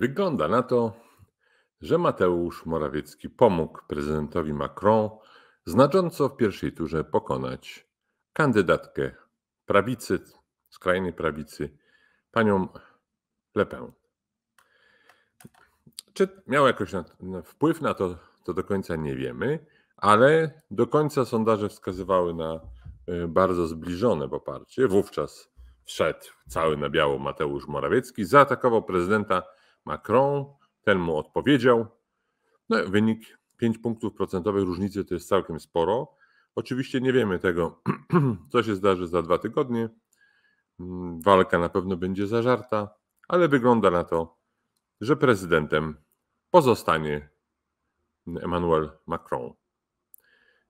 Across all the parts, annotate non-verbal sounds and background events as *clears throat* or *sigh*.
Wygląda na to, że Mateusz Morawiecki pomógł prezydentowi Macron znacząco w pierwszej turze pokonać kandydatkę prawicy, skrajnej prawicy, panią Le Pen. Czy miał jakoś na, na wpływ na to, to do końca nie wiemy, ale do końca sondaże wskazywały na y, bardzo zbliżone poparcie. Wówczas wszedł cały na biało Mateusz Morawiecki, zaatakował prezydenta Macron, ten mu odpowiedział. No, wynik 5 punktów procentowych różnicy to jest całkiem sporo. Oczywiście nie wiemy tego, *clears throat* co się zdarzy za dwa tygodnie. Mm, walka na pewno będzie zażarta, ale wygląda na to, że prezydentem pozostanie Emmanuel Macron.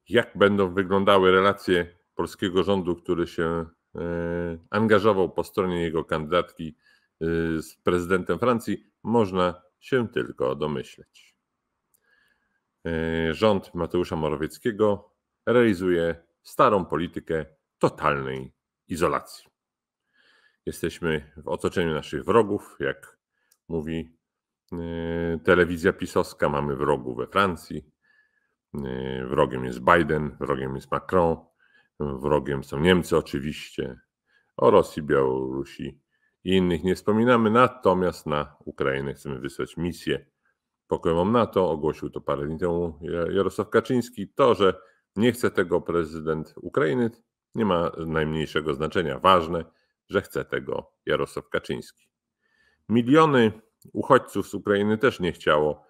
Jak będą wyglądały relacje polskiego rządu, który się e, angażował po stronie jego kandydatki Y, z prezydentem Francji, można się tylko domyśleć. Y, rząd Mateusza Morawieckiego realizuje starą politykę totalnej izolacji. Jesteśmy w otoczeniu naszych wrogów, jak mówi y, telewizja pisowska, mamy wrogów we Francji, wrogiem jest Biden, wrogiem jest Macron, wrogiem są Niemcy oczywiście, o Rosji, Białorusi, i innych nie wspominamy, natomiast na Ukrainę chcemy wysłać misję pokojową NATO. Ogłosił to parę dni temu Jarosław Kaczyński. To, że nie chce tego prezydent Ukrainy, nie ma najmniejszego znaczenia. Ważne, że chce tego Jarosław Kaczyński. Miliony uchodźców z Ukrainy też nie chciało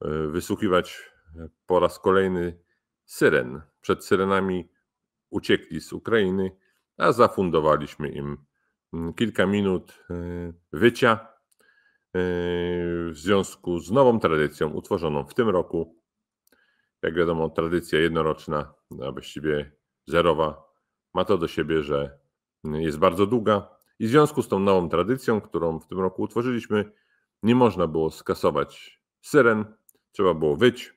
e, wysłuchiwać po raz kolejny syren. Przed syrenami uciekli z Ukrainy, a zafundowaliśmy im Mm, kilka minut y, wycia y, w związku z nową tradycją utworzoną w tym roku. Jak wiadomo, tradycja jednoroczna, a właściwie zerowa, ma to do siebie, że jest bardzo długa i w związku z tą nową tradycją, którą w tym roku utworzyliśmy, nie można było skasować syren, trzeba było wyć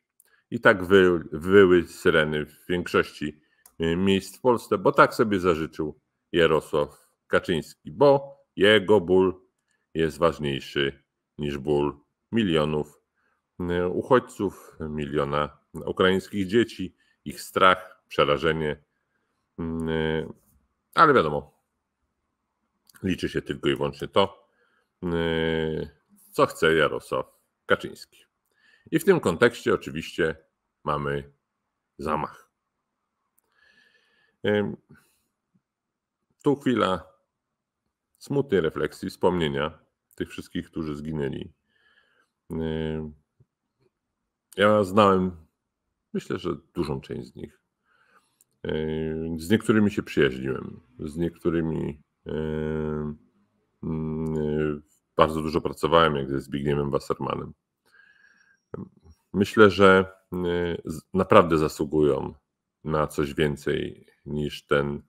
i tak wy, wyły syreny w większości y, miejsc w Polsce, bo tak sobie zażyczył Jarosław Kaczyński, bo jego ból jest ważniejszy niż ból milionów e, uchodźców, miliona ukraińskich dzieci, ich strach, przerażenie. Mm, e, ale wiadomo, liczy się tylko i wyłącznie to, mm, e, co chce Jarosław Kaczyński. I w tym kontekście oczywiście mamy zamach. Tu chwila smutnej refleksji, wspomnienia tych wszystkich, którzy zginęli. Yy, ja znałem, myślę, że dużą część z nich. Yy, z niektórymi się przyjaźniłem, z niektórymi yy, bardzo dużo pracowałem, jak ze Zbigniewem Wassermanem. Myślę, że naprawdę zasługują na coś więcej niż ten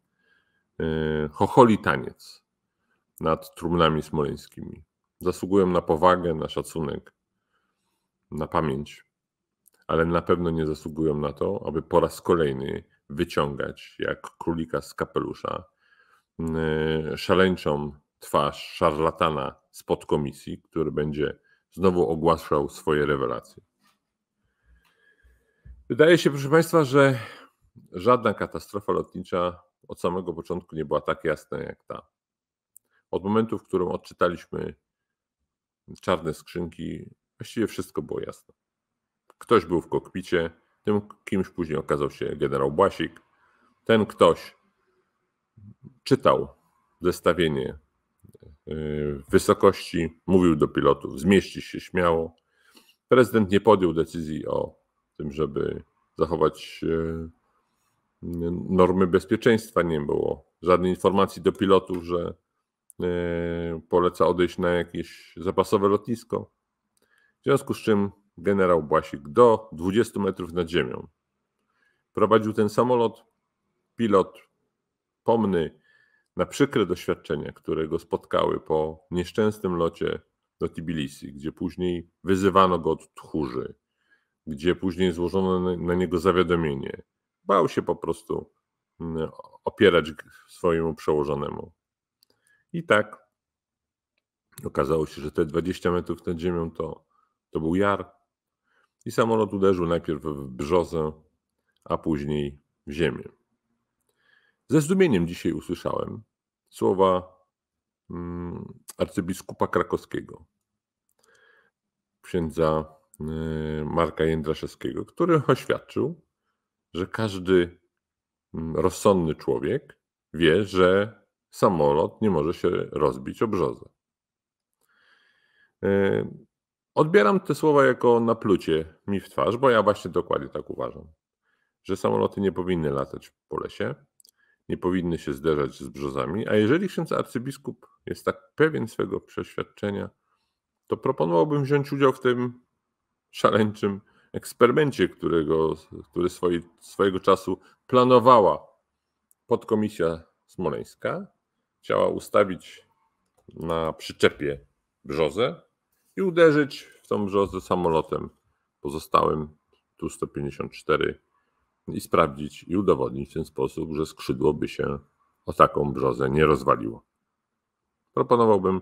chocholi taniec nad trumnami smoleńskimi. Zasługują na powagę, na szacunek, na pamięć, ale na pewno nie zasługują na to, aby po raz kolejny wyciągać jak królika z kapelusza mm, szaleńczą twarz szarlatana spod komisji, który będzie znowu ogłaszał swoje rewelacje. Wydaje się, proszę Państwa, że żadna katastrofa lotnicza od samego początku nie była tak jasna jak ta. Od momentu, w którym odczytaliśmy czarne skrzynki, właściwie wszystko było jasne. Ktoś był w kokpicie, tym kimś później okazał się generał Błasik. Ten ktoś czytał zestawienie e, wysokości, mówił do pilotów, zmieści się śmiało. Prezydent nie podjął decyzji o tym, żeby zachować e, normy bezpieczeństwa. Nie było żadnej informacji do pilotów, że Yy, poleca odejść na jakieś zapasowe lotnisko. W związku z czym generał Błasik do 20 metrów nad ziemią prowadził ten samolot. Pilot pomny na przykre doświadczenia, które go spotkały po nieszczęsnym locie do Tbilisi, gdzie później wyzywano go od tchórzy, gdzie później złożono na niego zawiadomienie. Bał się po prostu mm, opierać swojemu przełożonemu. I tak okazało się, że te 20 metrów nad ziemią to, to był jar. I samolot uderzył najpierw w brzozę, a później w ziemię. Ze zdumieniem dzisiaj usłyszałem słowa mm, arcybiskupa krakowskiego, księdza y, Marka Jędraszewskiego, który oświadczył, że każdy mm, rozsądny człowiek wie, że samolot nie może się rozbić o brzozę. E, odbieram te słowa jako naplucie mi w twarz, bo ja właśnie dokładnie tak uważam, że samoloty nie powinny latać po lesie, nie powinny się zderzać z brzozami, a jeżeli ksiądz arcybiskup jest tak pewien swego przeświadczenia, to proponowałbym wziąć udział w tym szaleńczym eksperymencie, którego, który swojego czasu planowała podkomisja smoleńska, chciała ustawić na przyczepie brzozę i uderzyć w tą brzozę samolotem pozostałym Tu-154 i sprawdzić i udowodnić w ten sposób, że skrzydło by się o taką brzozę nie rozwaliło. Proponowałbym,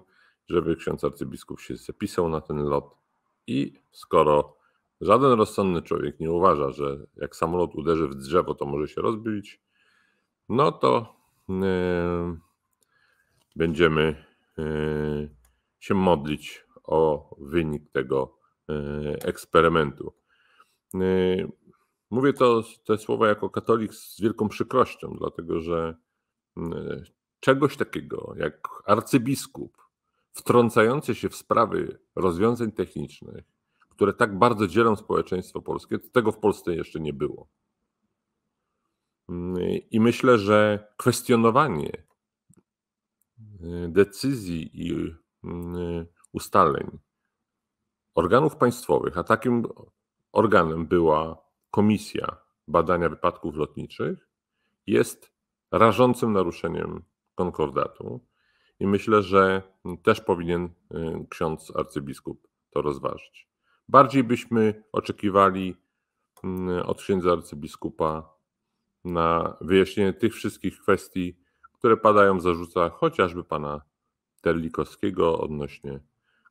żeby ksiądz arcybiskup się zapisał na ten lot i skoro żaden rozsądny człowiek nie uważa, że jak samolot uderzy w drzewo, to może się rozbić, no to yy, będziemy e, się modlić o wynik tego e, eksperymentu. E, mówię to, te słowa jako katolik z wielką przykrością, dlatego że czegoś takiego jak arcybiskup wtrącający się w sprawy rozwiązań technicznych, które tak bardzo dzielą społeczeństwo polskie, tego w Polsce jeszcze nie było. I myślę, że kwestionowanie decyzji i mm, ustaleń organów państwowych, a takim organem była Komisja Badania Wypadków Lotniczych, jest rażącym naruszeniem konkordatu. I myślę, że też powinien y, ksiądz arcybiskup to rozważyć. Bardziej byśmy oczekiwali mm, od księdza arcybiskupa na wyjaśnienie tych wszystkich kwestii, które padają w zarzutach chociażby pana Terlikowskiego odnośnie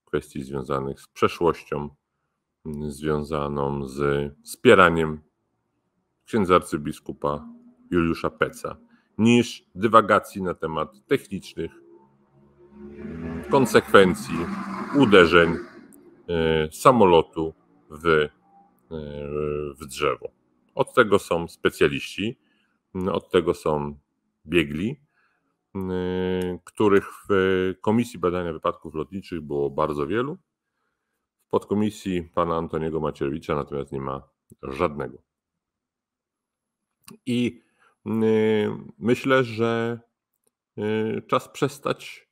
kwestii związanych z przeszłością, mm, związaną z wspieraniem księdza arcybiskupa Juliusza Peca, niż dywagacji na temat technicznych konsekwencji uderzeń e, samolotu w, e, w drzewo. Od tego są specjaliści, mm, od tego są biegli, Y, których w Komisji Badania Wypadków Lotniczych było bardzo wielu. W podkomisji pana Antoniego Macierowicza natomiast nie ma żadnego. I y, myślę, że y, czas przestać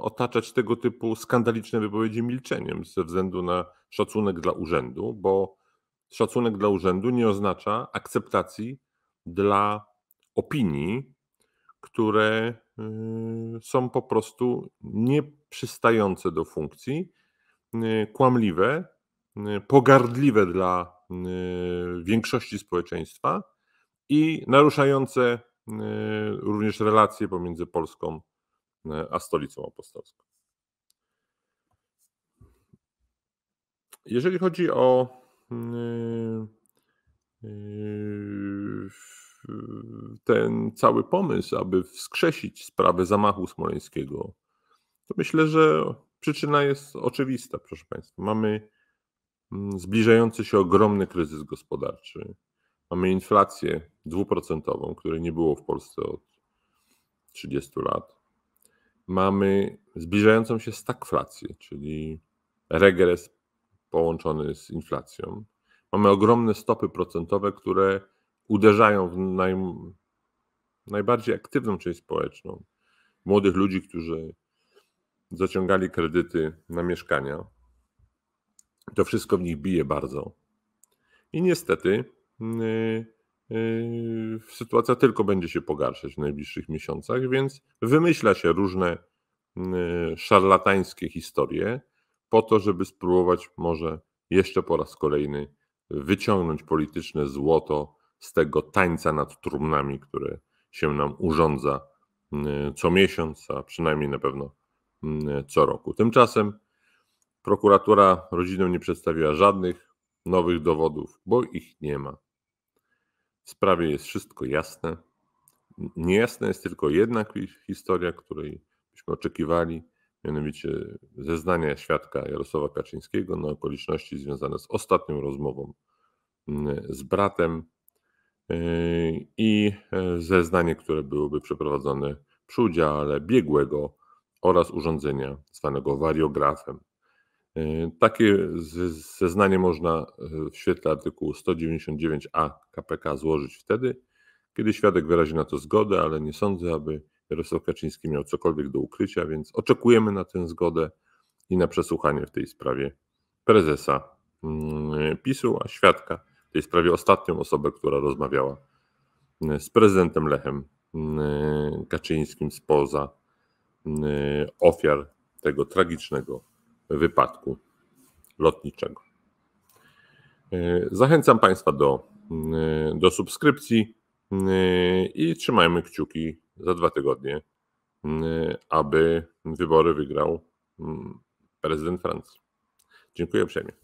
otaczać tego typu skandaliczne wypowiedzi milczeniem ze względu na szacunek dla urzędu, bo szacunek dla urzędu nie oznacza akceptacji dla opinii które y, są po prostu nieprzystające do funkcji, y, kłamliwe, y, pogardliwe dla większości społeczeństwa i naruszające również relacje pomiędzy Polską a stolicą apostolską. Jeżeli chodzi o ten cały pomysł, aby wskrzesić sprawę zamachu smoleńskiego, to myślę, że przyczyna jest oczywista, proszę Państwa. Mamy mm, zbliżający się ogromny kryzys gospodarczy. Mamy inflację dwuprocentową, której nie było w Polsce od 30 lat. Mamy zbliżającą się stagflację, czyli regres połączony z inflacją. Mamy ogromne stopy procentowe, które uderzają w naj, najbardziej aktywną część społeczną. Młodych ludzi, którzy zaciągali kredyty na mieszkania. To wszystko w nich bije bardzo. I niestety yy, yy, sytuacja tylko będzie się pogarszać w najbliższych miesiącach, więc wymyśla się różne yy, szarlatańskie historie po to, żeby spróbować może jeszcze po raz kolejny wyciągnąć polityczne złoto z tego tańca nad trumnami, który się nam urządza mm, co miesiąc, a przynajmniej na pewno mm, co roku. Tymczasem prokuratura rodzinom nie przedstawiła żadnych nowych dowodów, bo ich nie ma. W sprawie jest wszystko jasne. Niejasna jest tylko jedna historia, której byśmy oczekiwali, mianowicie zeznania świadka Jarosława Kaczyńskiego na okoliczności związane z ostatnią rozmową mm, z bratem. Yy, i e, zeznanie, które byłoby przeprowadzone przy udziale biegłego oraz urządzenia zwanego wariografem. Yy, takie zeznanie można e, w świetle artykułu 199a KPK złożyć wtedy, kiedy świadek wyrazi na to zgodę, ale nie sądzę, aby Jarosław Kaczyński miał cokolwiek do ukrycia, więc oczekujemy na tę zgodę i na przesłuchanie w tej sprawie prezesa mm, PiSu, a świadka tej sprawie ostatnią osobę, która rozmawiała y, z prezydentem Lechem y, Kaczyńskim spoza y, ofiar tego tragicznego wypadku lotniczego. Zachęcam Państwa do, do subskrypcji i trzymajmy kciuki za dwa tygodnie, aby wybory wygrał mm, prezydent Francji. Dziękuję uprzejmie.